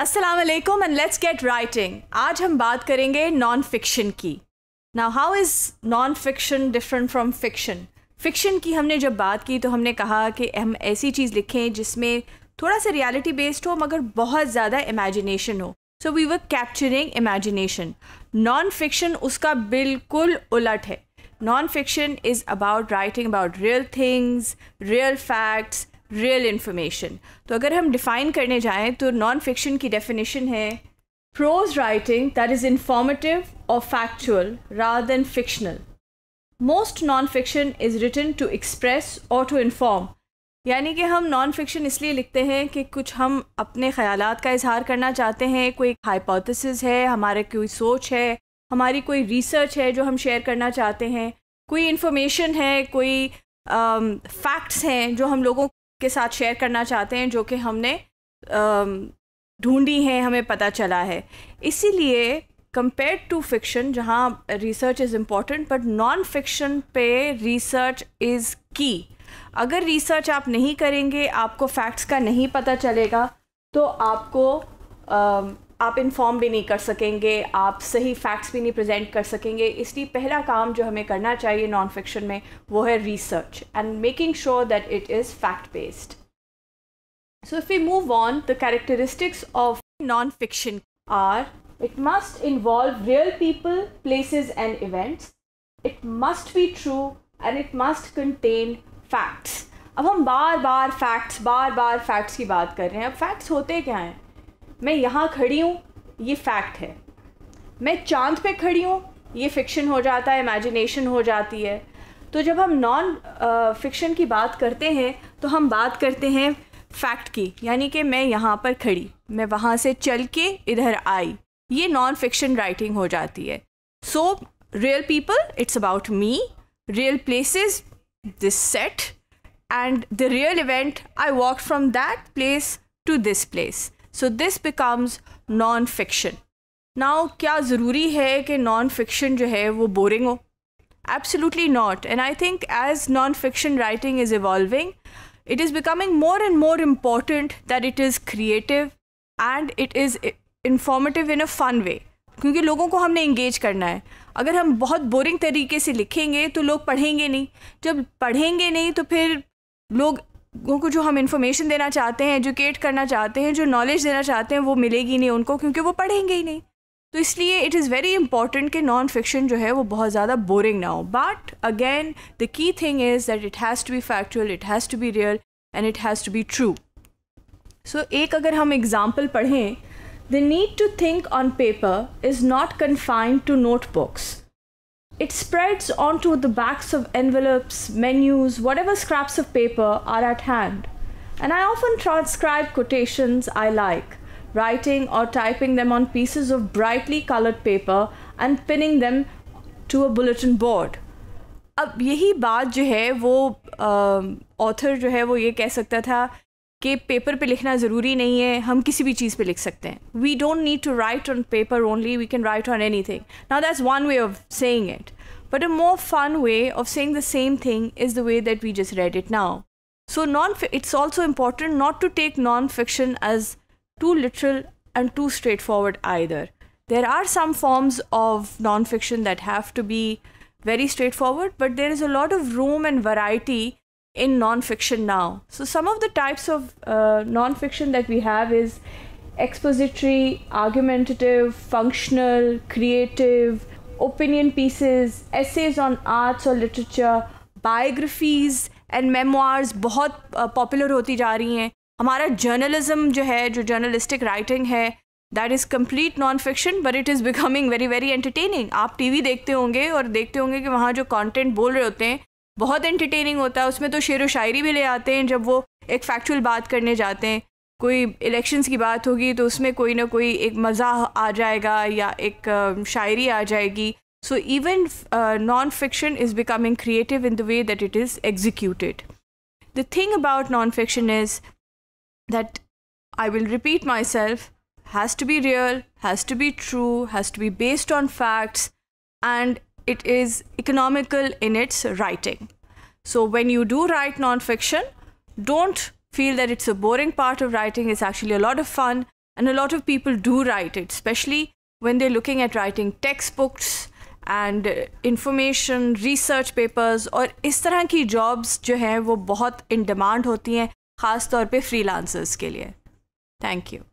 Aslam and let's get writing आज हम बात करेंगे नॉन फिक्शन की ना how is non fiction different from fiction fiction की हमने जब बात की तो हमने कहा कि हम ऐसी चीज़ लिखें जिसमें थोड़ा सा रियलिटी बेस्ड हो मगर बहुत ज़्यादा इमेजिनेशन हो so we were capturing imagination non fiction उसका बिल्कुल उलट है non fiction is about writing about real things real facts real information तो अगर हम डिफ़ाइन करने जाएँ तो नॉन फिक्शन की डेफिनेशन है prose writing that is informative और factual rather than fictional most non fiction is written to express और टू इन्फॉर्म यानी कि हम नॉन फिक्शन इसलिए लिखते हैं कि कुछ हम अपने ख्याल का इजहार करना चाहते हैं कोई हाइपोथिस है हमारे कोई सोच है हमारी कोई रिसर्च है जो हम शेयर करना चाहते हैं कोई इन्फॉर्मेशन है कोई फैक्ट्स हैं जो हम लोगों के साथ शेयर करना चाहते हैं जो कि हमने ढूंढी हैं हमें पता चला है इसीलिए कंपेयर टू फिक्शन जहाँ research is important but non fiction पे रिसर्च इज़ की अगर रिसर्च आप नहीं करेंगे आपको फैक्ट्स का नहीं पता चलेगा तो आपको आप इन्फॉर्म भी नहीं कर सकेंगे आप सही फैक्ट्स भी नहीं प्रेजेंट कर सकेंगे इसलिए पहला काम जो हमें करना चाहिए नॉन फिक्शन में वो है research and making sure that it is fact based so if you move on the characteristics of non fiction are it must involve real people place and events it must be true and it must contain facts अब हम बार बार facts बार बार facts की बात कर रहे हैं अब facts होते क्या हैं मैं यहाँ खड़ी हूँ ये फैक्ट है मैं चांद पे खड़ी हूँ ये फिक्शन हो जाता है इमेजिनेशन हो जाती है तो जब हम नॉन फिक्शन की बात करते हैं तो हम बात करते हैं फैक्ट की यानी कि मैं यहाँ पर खड़ी मैं वहाँ से चल के इधर आई ये नॉन फिक्शन राइटिंग हो जाती है so real people it's about me real places this set and the real event I walk from that place to this place so this becomes non fiction now क्या ज़रूरी है कि non fiction जो है वो बोरिंग हो absolutely not and I think as non fiction writing is evolving it is becoming more and more important that it is creative and it is informative in a fun way क्योंकि लोगों को हमने engage करना है अगर हम बहुत boring तरीके से लिखेंगे तो लोग पढ़ेंगे नहीं जब पढ़ेंगे नहीं तो फिर लोग को जो हम इन्फॉर्मेशन देना चाहते हैं एजुकेट करना चाहते हैं जो नॉलेज देना चाहते हैं वो मिलेगी नहीं उनको क्योंकि वो पढ़ेंगे ही नहीं तो इसलिए इट इज़ वेरी इंपॉर्टेंट कि नॉन फिक्शन जो है वो बहुत ज़्यादा बोरिंग ना हो but again the key thing is that it has to be factual it has to be real and it has to be true so एक अगर हम एग्ज़ाम्पल पढ़ें the need to think on paper is not confined to notebooks It spreads onto the backs of envelopes, menus, whatever scraps of paper are at hand. And I often transcribe quotations I like, writing or typing them on pieces of brightly colored paper and pinning them to a bulletin board. अब यही बात जो है वो author जो है वो ये कह सकता था कि पेपर पे लिखना ज़रूरी नहीं है हम किसी भी चीज़ पे लिख सकते हैं we don't need to write on paper only we can write on anything now that's one way of saying it but a more fun way of saying the same thing is the way that we just read it now so non it's also important not to take non fiction as too literal and too straightforward either. There are some forms of nonfiction that have to be very straightforward, but there is a lot of room and variety in non-fiction now. So some of the types of uh, non-fiction that we have is expository, argumentative, functional, creative, opinion pieces, essays on arts or literature, biographies and memoirs बहुत popular होती जा रही हैं हमारा journalism जो है जो journalistic writing है that is complete non-fiction but it is becoming very very entertaining आप TV देखते होंगे और देखते होंगे कि वहाँ जो content बोल रहे होते हैं बहुत एंटरटेनिंग होता है उसमें तो शेर व शायरी भी ले आते हैं जब वो एक फैक्चुअल बात करने जाते हैं कोई इलेक्शंस की बात होगी तो उसमें कोई ना कोई एक मज़ा आ जाएगा या एक शायरी आ जाएगी so even non fiction is becoming creative in the way that it is executed the thing about non fiction is that I will repeat myself has to be real has to be true has to be based on facts and it is economical in its writing. So when you do write nonfiction, don't feel that it's a boring part of writing. It's actually a lot of fun, and a lot of people do write it, especially when they're looking at writing textbooks and uh, information research papers or इस तरह jobs jo hain wo बहुत in demand hoti hain, ख़ास तौर पे freelancers ke liye. Thank you.